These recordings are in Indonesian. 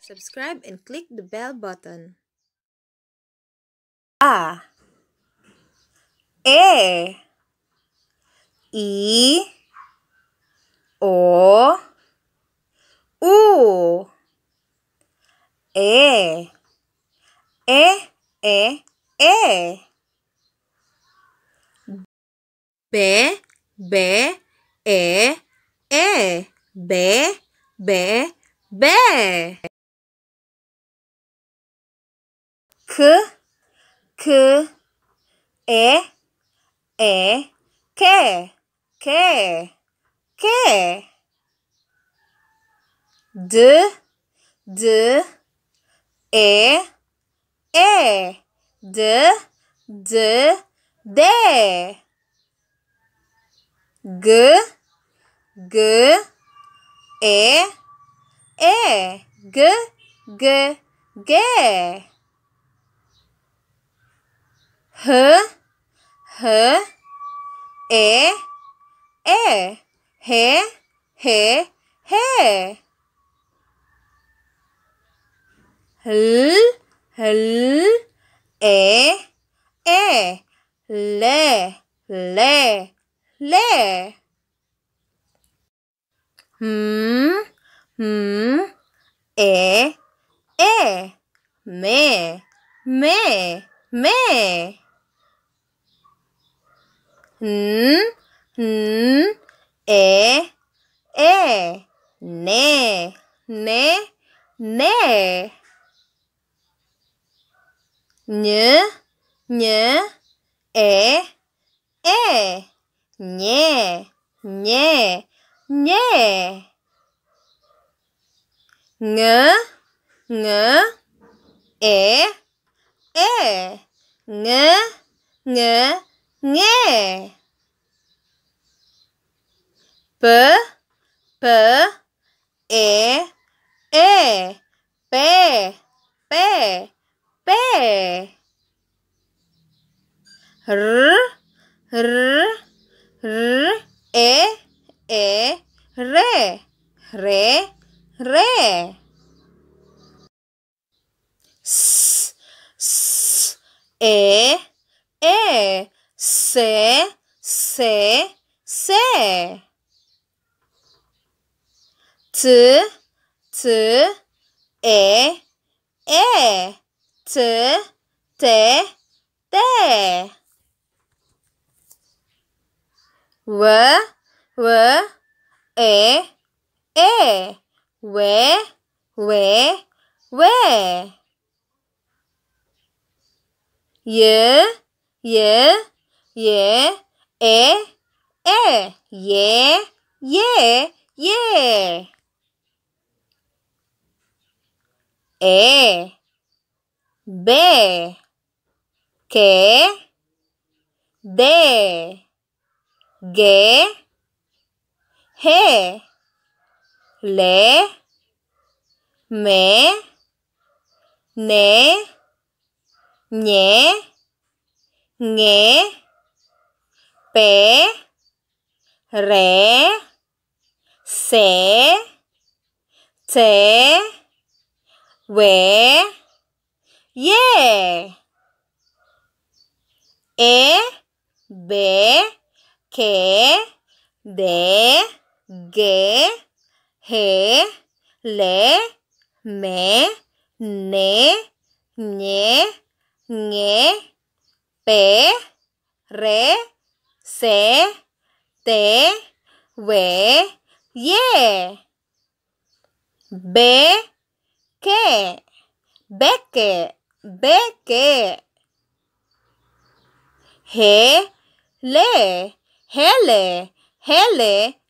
Subscribe and click the bell button. A E I O U E E E E B B E E B bé, bé. Que, que, é, é, que, que, quer. De, de, é, é, de, de, de. G, g, A, A, G, G, G. H, H, E, E, He, He, He. L, L, E, E, Le, Le, Le. m hmm. m hmm. e e me me me n hmm. n e e ne ne ne nhớ nhớ e e nhẹ nhẹ nye nge nge e e nge nge nge p p e e p p p r re, re, re. S, s, e, e, se, se, se. T, t, e, e, t, te, te. W, w, e e w w w Ye, Ye, Ye, e e Ye, Ye, Ye, e b k d g he le me ne nye nge pe re se te we ye e be ke de ghé hé lé mé né nhé nghé bé ré xé té vẽ yeah bé kê bé kê bé kê hé lê hé lê hé lê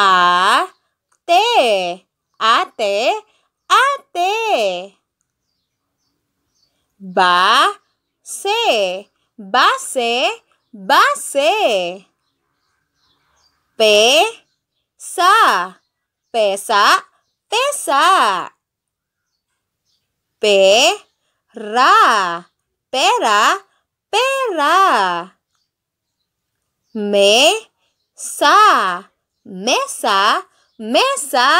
A, te. Ate, ate. Ba, se. Base, base. Pe, sa. Pesa, pesa. Pe, ra. Pera, pera. Me, sa. mesa, mesa.